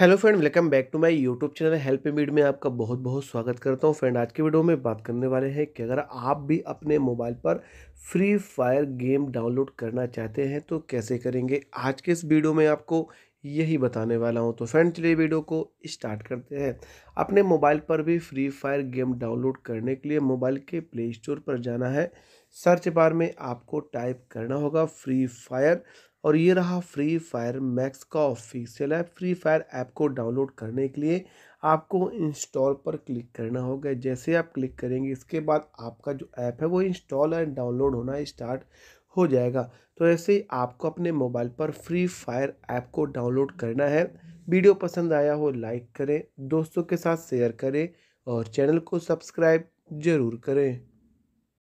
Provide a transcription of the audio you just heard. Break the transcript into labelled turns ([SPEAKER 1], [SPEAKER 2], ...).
[SPEAKER 1] hello friend welcome back to my YouTube channel help मीड में आपका बहुत बहुत स्वागत करता हूं फ्रेंड आज की वीडियो में बात करने वाले हैं कि अगर आप भी अपने मोबाइल पर फ्री फायर गेम डाउनलोड करना चाहते हैं तो कैसे करेंगे आज के इस वीडियो में आपको यही बताने वाला हूं तो फ्रेंड चलिए वीडियो को स्टार्ट करते हैं अपने मोबाइल पर भी फ्री फायर गेम डाउनलोड करने के लिए मोबाइल के प्ले स्टोर पर जाना है सर्च बार में आपको टाइप करना होगा फ्री फायर और ये रहा फ्री फायर मैक्स का official app free fire app को डाउनलोड करने के लिए आपको इंस्टॉल पर क्लिक करना होगा जैसे आप क्लिक करेंगे इसके बाद आपका जो ऐप है वो इंस्टॉल एंड डाउनलोड होना स्टार्ट हो जाएगा तो ऐसे ही आपको अपने मोबाइल पर फ्री फायर ऐप को डाउनलोड करना है वीडियो पसंद आया हो लाइक करें दोस्तों के साथ शेयर करें और चैनल को सब्सक्राइब ज़रूर करें